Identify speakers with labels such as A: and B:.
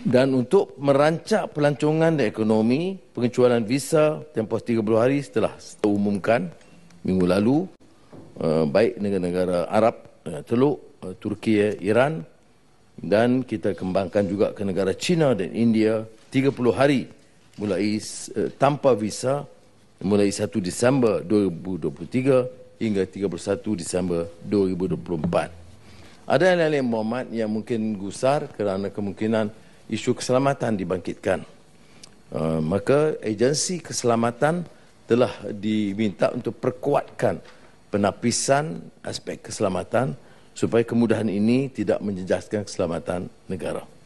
A: dan untuk merancak pelancongan ekonomi pengecualian visa tempoh 30 hari setelah diumumkan minggu lalu eh, baik negara-negara Arab eh, Teluk eh, Turki Iran dan kita kembangkan juga ke negara China dan India 30 hari mulai tanpa visa mulai 1 Disember 2023 hingga 31 Disember 2024 ada yang lain Muhammad yang mungkin gusar kerana kemungkinan isu keselamatan dibangkitkan. Uh, maka agensi keselamatan telah diminta untuk perkuatkan penapisan aspek keselamatan supaya kemudahan ini tidak menjejaskan keselamatan negara.